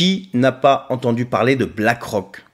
Qui n'a pas entendu parler de BlackRock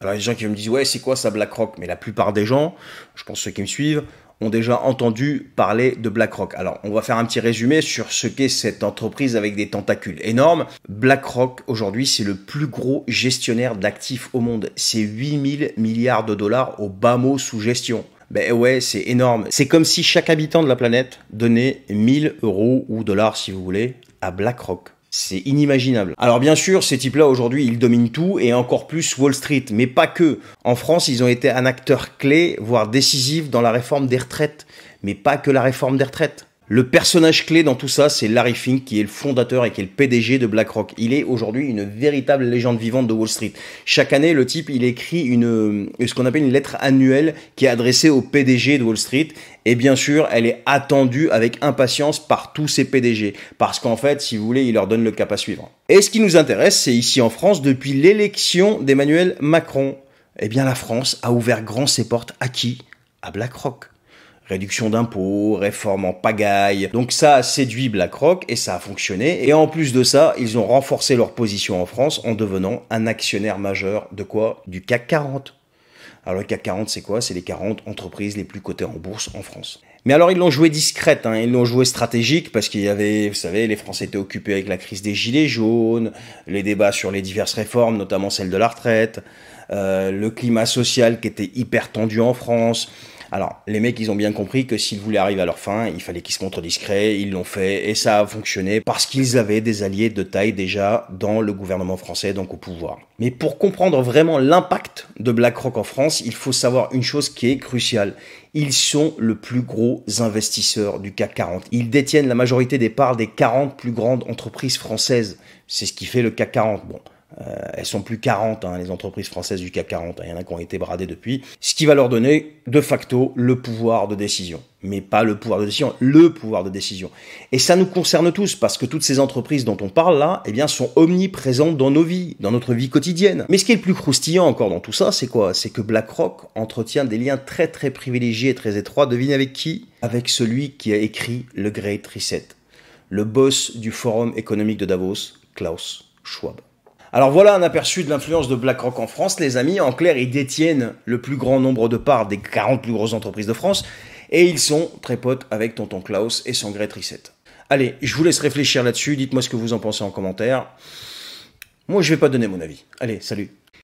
Alors, il y a des gens qui me disent, ouais, c'est quoi ça BlackRock Mais la plupart des gens, je pense ceux qui me suivent, ont déjà entendu parler de BlackRock. Alors, on va faire un petit résumé sur ce qu'est cette entreprise avec des tentacules énormes. BlackRock, aujourd'hui, c'est le plus gros gestionnaire d'actifs au monde. C'est 8000 milliards de dollars au bas mot sous gestion. Ben ouais, c'est énorme. C'est comme si chaque habitant de la planète donnait 1000 euros ou dollars, si vous voulez, à BlackRock. C'est inimaginable. Alors bien sûr, ces types-là aujourd'hui, ils dominent tout et encore plus Wall Street, mais pas que. En France, ils ont été un acteur clé, voire décisif dans la réforme des retraites, mais pas que la réforme des retraites. Le personnage clé dans tout ça, c'est Larry Fink, qui est le fondateur et qui est le PDG de BlackRock. Il est aujourd'hui une véritable légende vivante de Wall Street. Chaque année, le type, il écrit une, ce qu'on appelle une lettre annuelle qui est adressée au PDG de Wall Street. Et bien sûr, elle est attendue avec impatience par tous ces PDG. Parce qu'en fait, si vous voulez, il leur donne le cap à suivre. Et ce qui nous intéresse, c'est ici en France, depuis l'élection d'Emmanuel Macron. Eh bien, la France a ouvert grand ses portes à qui? À BlackRock réduction d'impôts, réforme en pagaille. Donc ça a séduit BlackRock et ça a fonctionné. Et en plus de ça, ils ont renforcé leur position en France en devenant un actionnaire majeur de quoi Du CAC 40. Alors le CAC 40, c'est quoi C'est les 40 entreprises les plus cotées en bourse en France. Mais alors ils l'ont joué discrète, hein. ils l'ont joué stratégique parce qu'il y avait, vous savez, les Français étaient occupés avec la crise des gilets jaunes, les débats sur les diverses réformes, notamment celle de la retraite, euh, le climat social qui était hyper tendu en France. Alors, les mecs, ils ont bien compris que s'ils voulaient arriver à leur fin, il fallait qu'ils se montrent discrets, ils l'ont fait, et ça a fonctionné parce qu'ils avaient des alliés de taille déjà dans le gouvernement français, donc au pouvoir. Mais pour comprendre vraiment l'impact de BlackRock en France, il faut savoir une chose qui est cruciale. Ils sont le plus gros investisseur du CAC 40. Ils détiennent la majorité des parts des 40 plus grandes entreprises françaises. C'est ce qui fait le CAC 40. Bon, euh, elles sont plus 40, hein, les entreprises françaises du CAC 40. Hein, il y en a qui ont été bradées depuis. Ce qui va leur donner, de facto, le pouvoir de décision. Mais pas le pouvoir de décision, le pouvoir de décision. Et ça nous concerne tous, parce que toutes ces entreprises dont on parle là, eh bien, sont omniprésentes dans nos vies, dans notre vie quotidienne. Mais ce qui est le plus croustillant encore dans tout ça, c'est quoi C'est que BlackRock entretient des liens très très privilégiés et très étroits. devinez avec qui Avec celui qui a écrit le Great Reset. Le boss du Forum économique de Davos, Klaus Schwab. Alors voilà un aperçu de l'influence de BlackRock en France. Les amis, en clair, ils détiennent le plus grand nombre de parts des 40 plus grosses entreprises de France et ils sont très potes avec Tonton Klaus et son Grey Allez, je vous laisse réfléchir là-dessus. Dites-moi ce que vous en pensez en commentaire. Moi, je vais pas donner mon avis. Allez, salut.